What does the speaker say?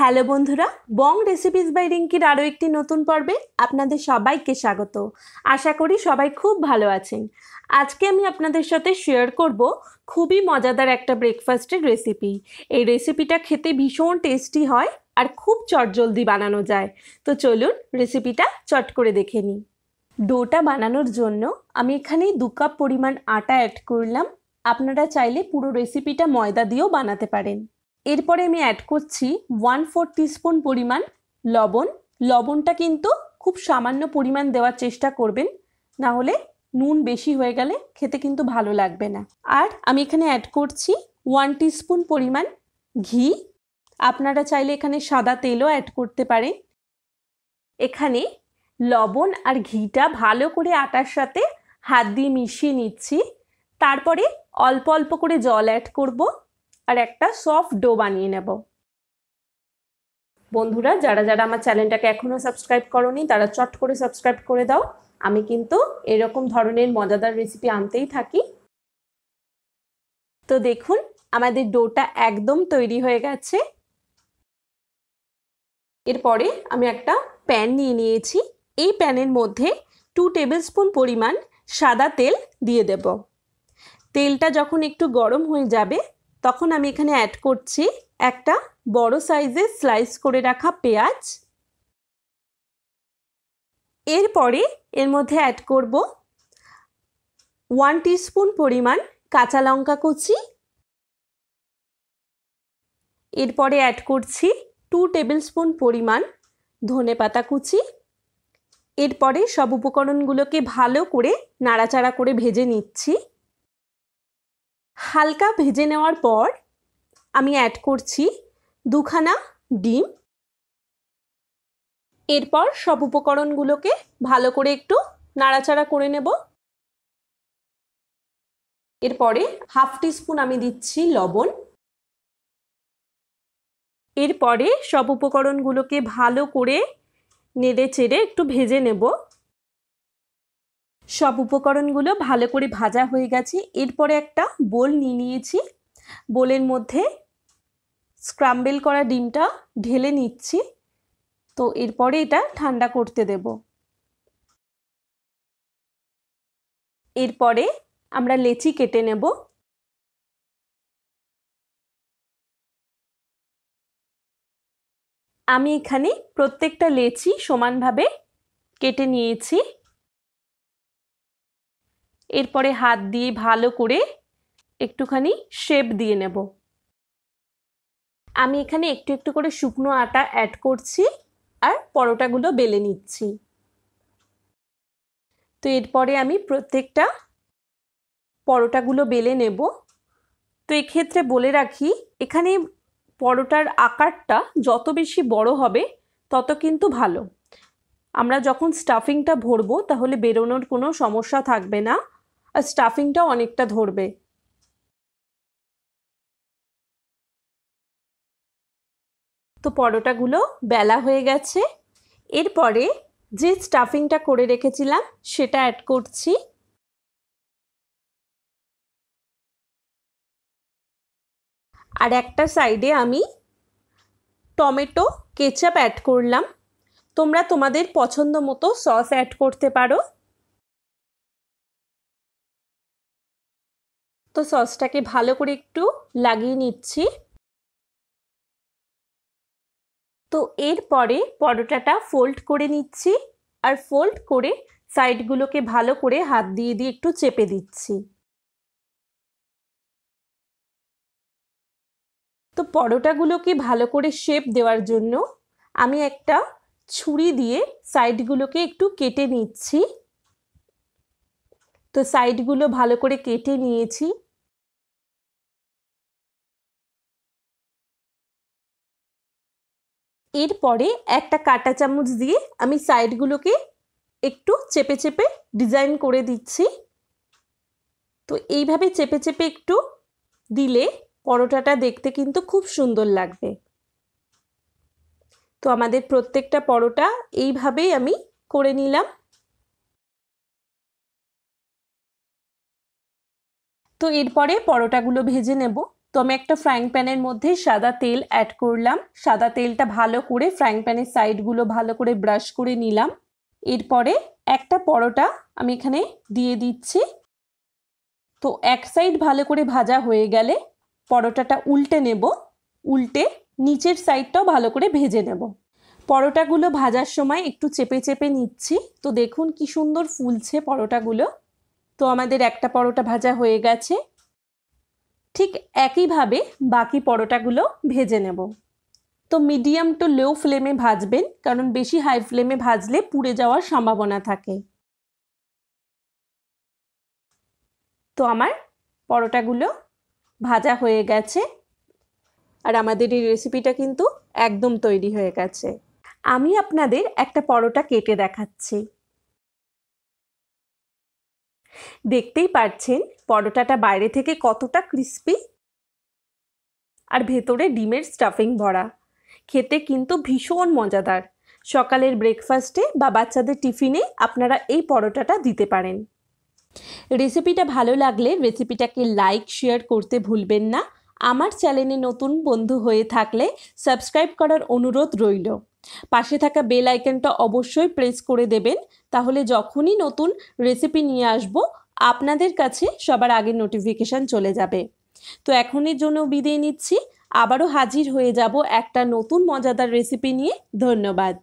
hello বন্ধুরা বং recipes by রিঙ্কির আরও একটি নতুন পর্বে আপনাদের সবাইকে স্বাগত আশা করি সবাই খুব ভালো আছেন আজকে আমি আপনাদের সাথে শেয়ার করব খুবই মজাদার একটা ব্রেকফাস্টের রেসিপি এই রেসিপিটা খেতে ভীষণ টেস্টি হয় আর খুব চটজলদি বানানো যায় তো চলুন রেসিপিটা চট করে দেখে নিই ডোটা বানানোর জন্য আমি এখানে দু কাপ পরিমাণ আটা অ্যাড করলাম আপনারা চাইলে পুরো রেসিপিটা ময়দা দিয়েও বানাতে পারেন এরপরে আমি অ্যাড করছি ওয়ান ফোর টিস্পুন পরিমাণ লবণ লবণটা কিন্তু খুব সামান্য পরিমাণ দেওয়ার চেষ্টা করবেন না হলে নুন বেশি হয়ে গেলে খেতে কিন্তু ভালো লাগবে না আর আমি এখানে অ্যাড করছি ওয়ান টিস্পুন পরিমাণ ঘি আপনারা চাইলে এখানে সাদা তেলও অ্যাড করতে পারেন এখানে লবণ আর ঘিটা ভালো করে আটার সাথে হাত দিয়ে মিশিয়ে নিচ্ছি তারপরে অল্প অল্প করে জল অ্যাড করবো আর একটা সফট ডো বানিয়ে নেব বন্ধুরা যারা যারা আমার চ্যানেলটাকে এখনও সাবস্ক্রাইব করনি তারা চট করে সাবস্ক্রাইব করে দাও আমি কিন্তু এরকম ধরনের মজাদার রেসিপি আনতেই থাকি তো দেখুন আমাদের ডোটা একদম তৈরি হয়ে গেছে এরপরে আমি একটা প্যান নিয়ে নিয়েছি এই প্যানের মধ্যে টু টেবিল স্পুন পরিমাণ সাদা তেল দিয়ে দেব তেলটা যখন একটু গরম হয়ে যাবে তখন আমি এখানে অ্যাড করছি একটা বড় সাইজের স্লাইস করে রাখা পেঁয়াজ এরপরে এর মধ্যে অ্যাড করব ওয়ান স্পুন পরিমাণ কাঁচা লঙ্কা কুচি এরপরে অ্যাড করছি টু টেবিল স্পুন পরিমাণ ধনে পাতা কুচি এরপরে সব উপকরণগুলোকে ভালো করে নাড়াচাড়া করে ভেজে নিচ্ছি হালকা ভেজে নেওয়ার পর আমি অ্যাড করছি দুখানা ডিম এরপর সব উপকরণগুলোকে ভালো করে একটু নাড়াচাড়া করে নেব এরপরে হাফ টিস্পুন আমি দিচ্ছি লবণ এরপরে সব উপকরণগুলোকে ভালো করে নেড়ে চেড়ে একটু ভেজে নেব সব উপকরণগুলো ভালো করে ভাজা হয়ে গেছে এরপরে একটা বোল নিয়ে নিয়েছি বোলের মধ্যে স্ক্রাম্বেল করা ডিমটা ঢেলে নিচ্ছি তো এরপরে এটা ঠান্ডা করতে দেব এরপরে আমরা লেচি কেটে নেব আমি এখানে প্রত্যেকটা লেচি সমানভাবে কেটে নিয়েছি এরপরে হাত দিয়ে ভালো করে একটুখানি শেপ দিয়ে নেব আমি এখানে একটু একটু করে শুকনো আটা অ্যাড করছি আর পরোটাগুলো বেলে নিচ্ছি তো এরপরে আমি প্রত্যেকটা পরোটাগুলো বেলে নেব তো এক্ষেত্রে বলে রাখি এখানে পরোটার আকারটা যত বেশি বড় হবে তত কিন্তু ভালো আমরা যখন স্টাফিংটা ভরবো তাহলে বেরোনোর কোনো সমস্যা থাকবে না আর স্টাফিংটা অনেকটা ধরবে তো পরোটাগুলো বেলা হয়ে গেছে এরপরে যে স্টাফিংটা করে রেখেছিলাম সেটা অ্যাড করছি আর একটা সাইডে আমি টমেটো কেচাপ অ্যাড করলাম তোমরা তোমাদের পছন্দ মতো সস অ্যাড করতে পারো তো সসটাকে ভালো করে একটু লাগিয়ে নিচ্ছি তো এরপরে পরোটাটা ফোল্ড করে নিচ্ছি আর ফোল্ড করে সাইডগুলোকে ভালো করে হাত দিয়ে দিয়ে একটু চেপে দিচ্ছি তো পরোটাগুলোকে ভালো করে শেপ দেওয়ার জন্য আমি একটা ছুরি দিয়ে সাইডগুলোকে একটু কেটে নিচ্ছি তো সাইডগুলো ভালো করে কেটে নিয়েছি এরপরে একটা কাটা চামচ দিয়ে আমি সাইডগুলোকে একটু চেপে চেপে ডিজাইন করে দিচ্ছি তো এইভাবে চেপে চেপে একটু দিলে পরোটাটা দেখতে কিন্তু খুব সুন্দর লাগবে তো আমাদের প্রত্যেকটা পরোটা এইভাবেই আমি করে নিলাম তো এরপরে পরোটাগুলো ভেজে নেব তো আমি একটা ফ্রাইং প্যানের মধ্যে সাদা তেল অ্যাড করলাম সাদা তেলটা ভালো করে ফ্রাইং প্যানের সাইডগুলো ভালো করে ব্রাশ করে নিলাম এরপরে একটা পরোটা আমি এখানে দিয়ে দিচ্ছি তো এক সাইড ভালো করে ভাজা হয়ে গেলে পরোটাটা উল্টে নেব উল্টে নিচের সাইডটাও ভালো করে ভেজে নেব পরোটাগুলো ভাজার সময় একটু চেপে চেপে নিচ্ছি তো দেখুন কি সুন্দর ফুলছে পরোটাগুলো তো আমাদের একটা পরোটা ভাজা হয়ে গেছে ঠিক একইভাবে বাকি পরোটাগুলো ভেজে নেব তো মিডিয়াম টু লো ফ্লেমে ভাজবেন কারণ বেশি হাই ফ্লেমে ভাজলে পুড়ে যাওয়ার সম্ভাবনা থাকে তো আমার পরোটাগুলো ভাজা হয়ে গেছে আর আমাদের এই রেসিপিটা কিন্তু একদম তৈরি হয়ে গেছে আমি আপনাদের একটা পরোটা কেটে দেখাচ্ছি দেখতেই পারছেন পরোটাটা বাইরে থেকে কতটা ক্রিস্পি আর ভেতরে ডিমের স্টাফিং ভরা খেতে কিন্তু ভীষণ মজাদার সকালের ব্রেকফাস্টে বা বাচ্চাদের টিফিনে আপনারা এই পরোটাটা দিতে পারেন রেসিপিটা ভালো লাগলে রেসিপিটাকে লাইক শেয়ার করতে ভুলবেন না আমার চ্যানেলে নতুন বন্ধু হয়ে থাকলে সাবস্ক্রাইব করার অনুরোধ রইল পাশে থাকা বেল আইকনটা অবশ্যই প্রেস করে দেবেন তাহলে যখনই নতুন রেসিপি নিয়ে আসবো আপনাদের কাছে সবার আগে নোটিফিকেশান চলে যাবে তো এখনের জন্য বিদায় নিচ্ছি আবারও হাজির হয়ে যাব একটা নতুন মজাদার রেসিপি নিয়ে ধন্যবাদ